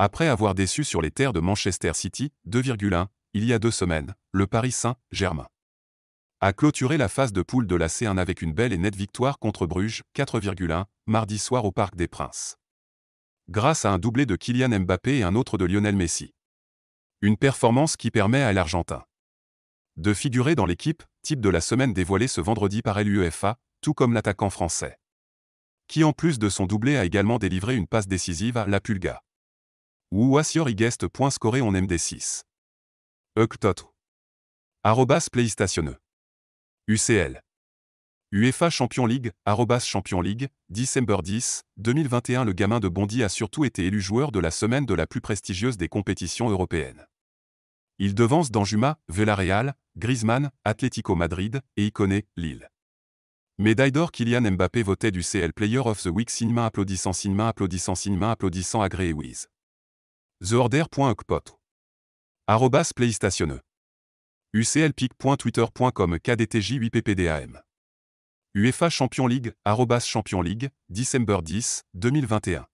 Après avoir déçu sur les terres de Manchester City, 2,1, il y a deux semaines, le Paris Saint-Germain a clôturé la phase de poule de la C1 avec une belle et nette victoire contre Bruges, 4,1, mardi soir au Parc des Princes. Grâce à un doublé de Kylian Mbappé et un autre de Lionel Messi. Une performance qui permet à l'Argentin de figurer dans l'équipe, type de la semaine dévoilée ce vendredi par l'UEFA, tout comme l'attaquant français. Qui en plus de son doublé a également délivré une passe décisive à la Pulga ou assure guest point on MD6. Euctotre. Arrobas PlayStation. UCL. UEFA Champion League, arrobas Champion League, December 10, 2021 Le gamin de Bondy a surtout été élu joueur de la semaine de la plus prestigieuse des compétitions européennes. Il devance Danjuma, Villarreal, Griezmann, Atlético Madrid et Iconé, Lille. Médaille d'or Kylian Mbappé votait du CL Player of the Week Sinma applaudissant Sinma applaudissant Sinma applaudissant Agréé theorder.ocpot. Arrobas playstationneux. E. kdtj8ppdam. UEFA Champion League, arrobas Champion League, December 10, 2021.